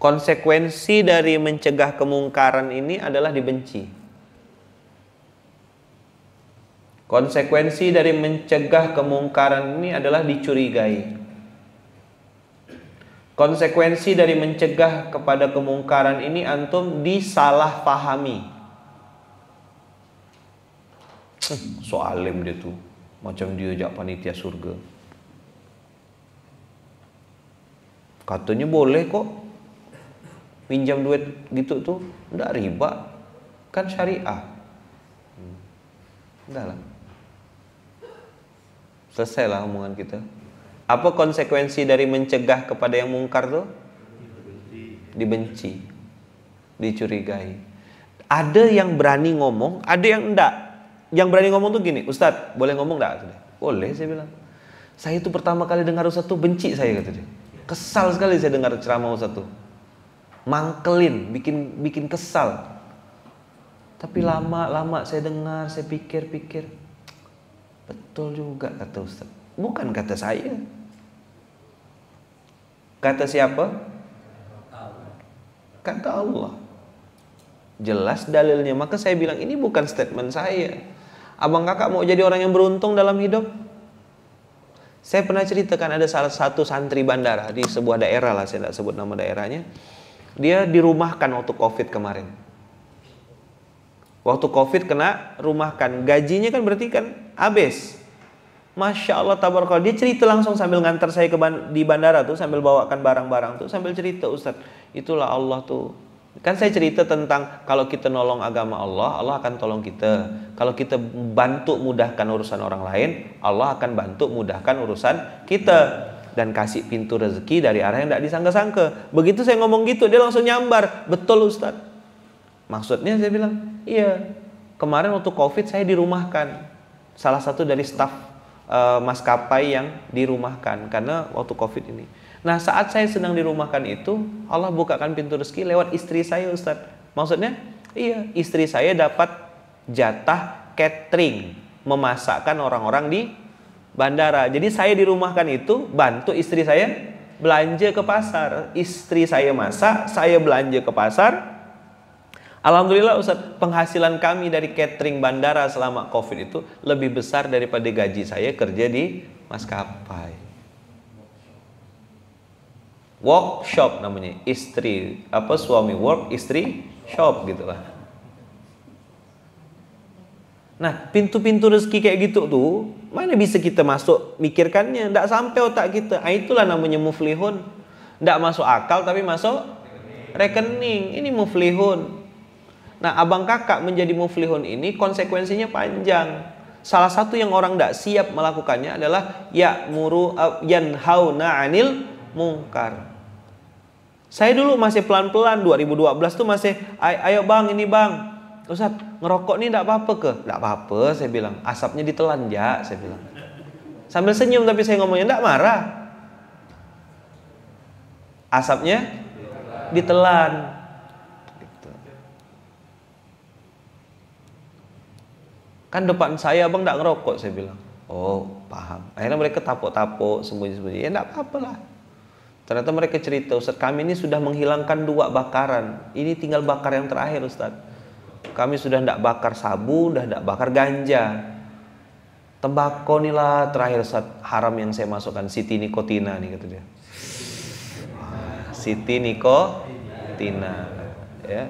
konsekuensi dari mencegah kemungkaran ini adalah dibenci. Konsekuensi dari mencegah kemungkaran ini adalah dicurigai. Konsekuensi dari mencegah kepada kemungkaran ini antum disalahpahami. Soalim dia tuh, macam dia jak panitia surga. Katanya boleh kok Pinjam duit gitu tuh ndak riba kan syariah enggak lah selesai lah omongan kita apa konsekuensi dari mencegah kepada yang mungkar tuh dibenci dicurigai ada yang berani ngomong ada yang enggak yang berani ngomong tuh gini Ustadz boleh ngomong enggak boleh saya bilang saya itu pertama kali dengar Ustadz tuh benci saya kata dia kesal sekali saya dengar ceramah Ustadz tuh mangkelin, bikin bikin kesal. Tapi lama-lama hmm. saya dengar, saya pikir-pikir, betul juga kata Ustaz. Bukan kata saya. Kata siapa? Kata Allah. Jelas dalilnya. Maka saya bilang ini bukan statement saya. Abang kakak mau jadi orang yang beruntung dalam hidup? Saya pernah ceritakan ada salah satu santri bandara di sebuah daerah lah, saya tidak sebut nama daerahnya dia dirumahkan waktu covid kemarin waktu covid kena rumahkan gajinya kan berarti kan habis Masya Allah tabarakallah dia cerita langsung sambil ngantar saya ke ban di bandara tuh sambil bawakan barang-barang tuh sambil cerita Ustadz itulah Allah tuh kan saya cerita tentang kalau kita nolong agama Allah Allah akan tolong kita kalau kita bantu mudahkan urusan orang lain Allah akan bantu mudahkan urusan kita dan kasih pintu rezeki dari arah yang tidak disangka-sangka. Begitu saya ngomong gitu, dia langsung nyambar. Betul Ustaz. Maksudnya saya bilang, iya. Kemarin waktu COVID saya dirumahkan. Salah satu dari staff uh, maskapai yang dirumahkan karena waktu COVID ini. Nah saat saya sedang dirumahkan itu, Allah bukakan pintu rezeki lewat istri saya Ustaz. Maksudnya, iya istri saya dapat jatah catering memasakkan orang-orang di bandara. Jadi saya dirumahkan itu bantu istri saya belanja ke pasar. Istri saya masak, saya belanja ke pasar. Alhamdulillah Ustaz, penghasilan kami dari catering bandara selama Covid itu lebih besar daripada gaji saya kerja di maskapai. Workshop namanya, istri apa suami work, istri shop gitu lah. Nah, pintu-pintu rezeki kayak gitu tuh, mana bisa kita masuk mikirkannya? Tidak sampai otak kita. Nah, itulah namanya muflihun. Tidak masuk akal tapi masuk rekening. Ini muflihun. Nah, abang kakak menjadi muflihun ini konsekuensinya panjang. Salah satu yang orang tidak siap melakukannya adalah ya muru uh, eh, yanhauna anil mungkar. Saya dulu masih pelan-pelan 2012 tuh masih ayo bang ini bang Ustaz, ngerokok nih tidak apa-apa ke? Tidak apa-apa, saya bilang. Asapnya ditelan ya, saya bilang. Sambil senyum tapi saya ngomongnya tidak marah. Asapnya ditelan. Gitu. Kan depan saya abang tidak ngerokok, saya bilang. Oh, paham. Akhirnya mereka tapok-tapok, sembunyi-sembunyi. Ya tidak apa-apa lah. Ternyata mereka cerita, Ustaz kami ini sudah menghilangkan dua bakaran. Ini tinggal bakar yang terakhir Ustaz kami sudah tidak bakar sabu, sudah tidak bakar ganja. Tembakau inilah terakhir haram yang saya masukkan, Siti Nikotina nih kata dia. Siti Nikotina. Ya.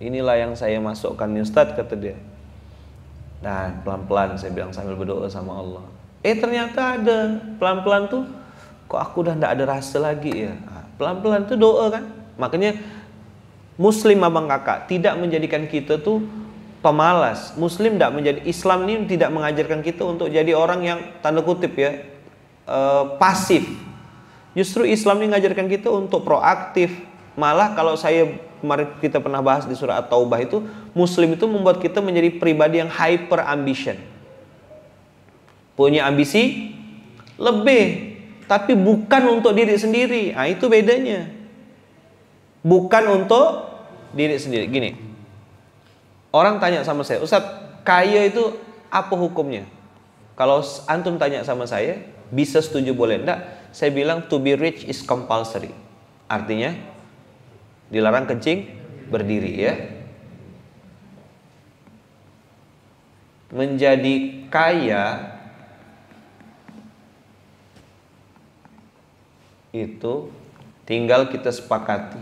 Inilah yang saya masukkan Ustaz kata dia. Dan nah, pelan-pelan saya bilang sambil berdoa sama Allah. Eh ternyata ada pelan-pelan tuh kok aku udah tidak ada rasa lagi ya. Ah, pelan-pelan itu doa kan makanya muslim abang kakak tidak menjadikan kita tuh pemalas muslim tidak menjadi Islam ini tidak mengajarkan kita untuk jadi orang yang tanda kutip ya e, pasif justru Islam ini mengajarkan kita untuk proaktif malah kalau saya kemarin kita pernah bahas di surah taubah itu muslim itu membuat kita menjadi pribadi yang hyper ambition punya ambisi lebih tapi bukan untuk diri sendiri. Nah, itu bedanya. Bukan untuk diri sendiri. Gini. Orang tanya sama saya, "Ustaz, kaya itu apa hukumnya?" Kalau antum tanya sama saya, bisa setuju boleh enggak? Saya bilang to be rich is compulsory. Artinya dilarang kencing berdiri ya. Menjadi kaya itu tinggal kita sepakati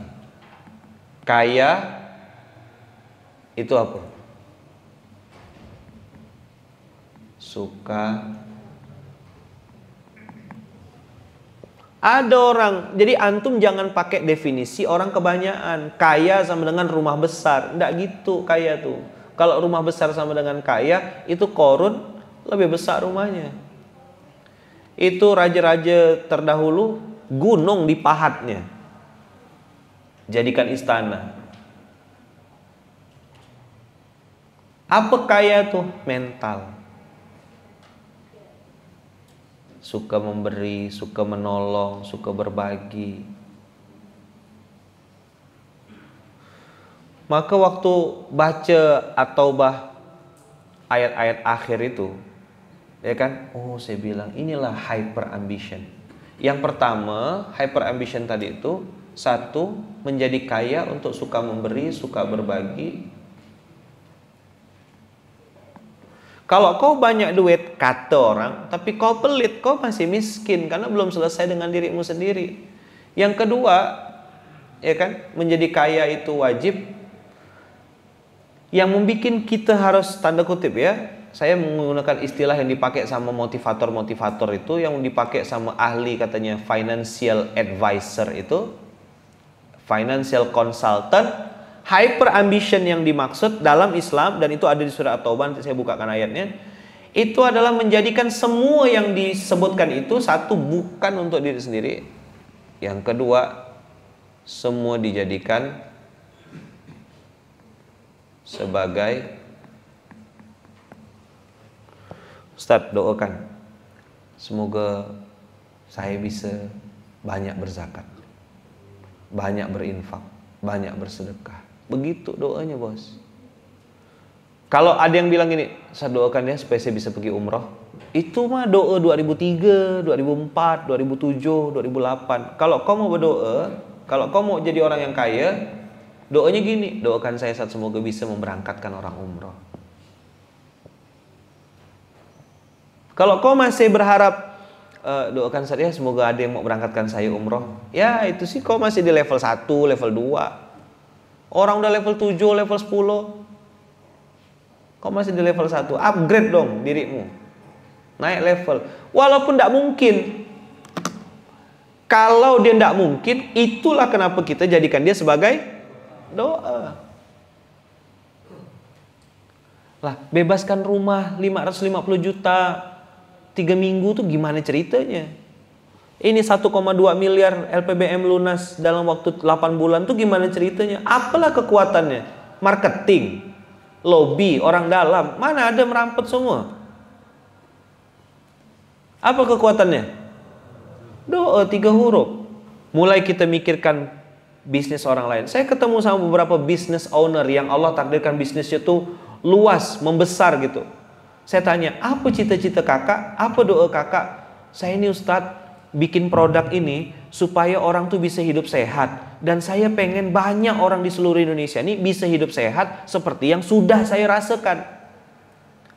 kaya itu apa suka ada orang jadi antum jangan pakai definisi orang kebanyakan kaya sama dengan rumah besar ndak gitu kaya tuh kalau rumah besar sama dengan kaya itu korun lebih besar rumahnya itu raja-raja terdahulu gunung dipahatnya, Jadikan istana. Apa kaya tuh mental? Suka memberi, suka menolong, suka berbagi. Maka waktu baca atau bah ayat-ayat akhir itu, ya kan? Oh, saya bilang inilah hyper ambition yang pertama, hyper ambition tadi itu satu menjadi kaya untuk suka memberi, suka berbagi. Kalau kau banyak duit kata orang, tapi kau pelit, kau masih miskin karena belum selesai dengan dirimu sendiri. Yang kedua, ya kan, menjadi kaya itu wajib. Yang membuat kita harus tanda kutip ya, saya menggunakan istilah yang dipakai sama motivator-motivator itu yang dipakai sama ahli katanya financial advisor itu financial consultant hyper ambition yang dimaksud dalam Islam dan itu ada di surat At-Taubah nanti saya bukakan ayatnya itu adalah menjadikan semua yang disebutkan itu satu bukan untuk diri sendiri yang kedua semua dijadikan sebagai Ustaz doakan semoga saya bisa banyak berzakat, banyak berinfak, banyak bersedekah. Begitu doanya bos. Kalau ada yang bilang gini, saya doakan ya supaya saya bisa pergi umroh. Itu mah doa 2003, 2004, 2007, 2008. Kalau kau mau berdoa, kalau kau mau jadi orang yang kaya, doanya gini, doakan saya saat semoga bisa memberangkatkan orang umroh. Kalau kau masih berharap uh, doakan saya semoga ada yang mau berangkatkan saya umroh. Ya, itu sih kau masih di level 1, level 2. Orang udah level 7, level 10. Kau masih di level 1. Upgrade dong dirimu. Naik level. Walaupun tidak mungkin. Kalau dia tidak mungkin, itulah kenapa kita jadikan dia sebagai doa. Lah, bebaskan rumah 550 juta Tiga minggu tuh gimana ceritanya? Ini 1,2 miliar LPBM lunas dalam waktu 8 bulan tuh gimana ceritanya? Apalah kekuatannya? Marketing, lobby, orang dalam. Mana ada merampet semua? Apa kekuatannya? Doa tiga huruf. Mulai kita mikirkan bisnis orang lain. Saya ketemu sama beberapa business owner yang Allah takdirkan bisnisnya tuh luas, membesar gitu saya tanya, apa cita-cita kakak? Apa doa kakak? Saya ini Ustadz, bikin produk ini supaya orang tuh bisa hidup sehat. Dan saya pengen banyak orang di seluruh Indonesia ini bisa hidup sehat seperti yang sudah saya rasakan.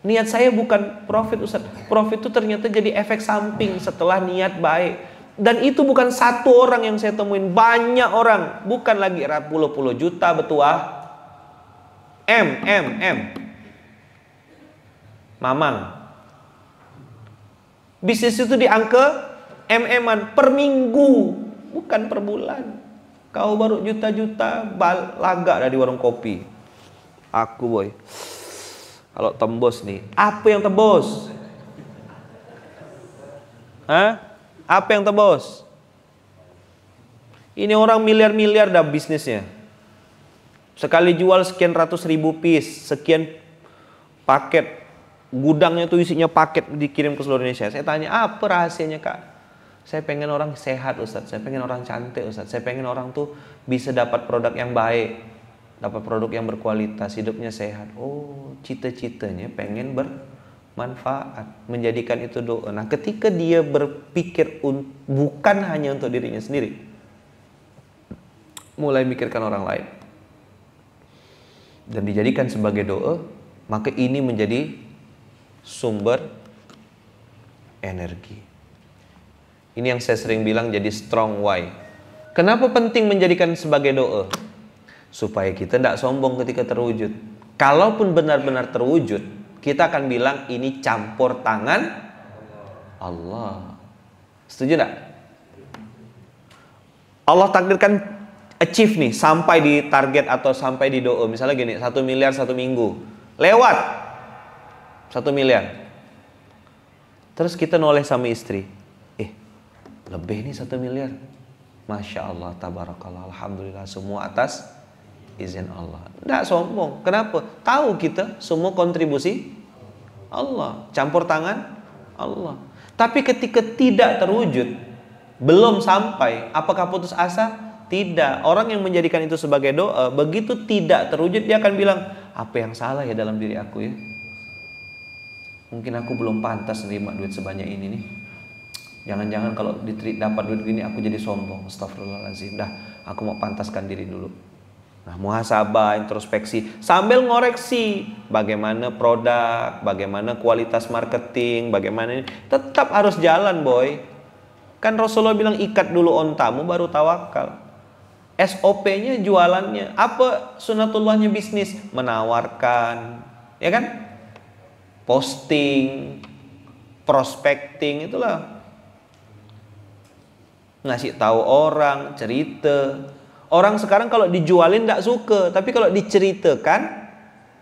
Niat saya bukan profit Ustadz, Profit itu ternyata jadi efek samping setelah niat baik. Dan itu bukan satu orang yang saya temuin, banyak orang. Bukan lagi puluh-puluh juta ah. M, M, M maman. Bisnis itu di angka MM-an per minggu, bukan per bulan. Kau baru juta-juta lagak dari warung kopi. Aku boy. Kalau tembus nih, apa yang tembus? Hah? Apa yang tembus? Ini orang miliar-miliar dah bisnisnya. Sekali jual sekian ratus ribu piece, sekian paket gudangnya tuh isinya paket dikirim ke seluruh Indonesia. Saya tanya, apa rahasianya kak? Saya pengen orang sehat Ustadz, saya pengen orang cantik Ustadz, saya pengen orang tuh bisa dapat produk yang baik, dapat produk yang berkualitas, hidupnya sehat. Oh, cita-citanya pengen bermanfaat, menjadikan itu doa. Nah, ketika dia berpikir bukan hanya untuk dirinya sendiri, mulai mikirkan orang lain dan dijadikan sebagai doa, maka ini menjadi sumber energi. Ini yang saya sering bilang jadi strong why. Kenapa penting menjadikan sebagai doa? Supaya kita tidak sombong ketika terwujud. Kalaupun benar-benar terwujud, kita akan bilang ini campur tangan Allah. Setuju tidak? Allah takdirkan achieve nih sampai di target atau sampai di doa. Misalnya gini, satu miliar satu minggu. Lewat, satu miliar. Terus kita noleh sama istri. Eh, lebih nih satu miliar. Masya Allah, tabarakallah, alhamdulillah semua atas izin Allah. Tidak sombong. Kenapa? Tahu kita semua kontribusi Allah. Campur tangan Allah. Tapi ketika tidak terwujud, belum sampai, apakah putus asa? Tidak. Orang yang menjadikan itu sebagai doa, begitu tidak terwujud, dia akan bilang, apa yang salah ya dalam diri aku ya? mungkin aku belum pantas nerima duit sebanyak ini nih jangan-jangan kalau ditrik dapat duit gini aku jadi sombong astagfirullahaladzim dah aku mau pantaskan diri dulu nah muhasabah introspeksi sambil ngoreksi bagaimana produk bagaimana kualitas marketing bagaimana ini tetap harus jalan boy kan Rasulullah bilang ikat dulu ontamu baru tawakal SOP-nya jualannya apa sunatullahnya bisnis menawarkan ya kan posting, prospecting itulah ngasih tahu orang, cerita. Orang sekarang kalau dijualin tidak suka, tapi kalau diceritakan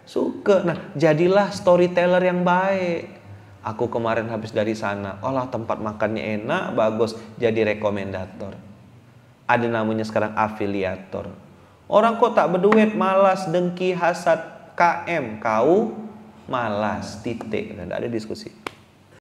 suka. Nah, jadilah storyteller yang baik. Aku kemarin habis dari sana, olah tempat makannya enak, bagus, jadi rekomendator. Ada namanya sekarang afiliator. Orang kok tak berduit, malas, dengki, hasad, KM, kau malas titik dan ada diskusi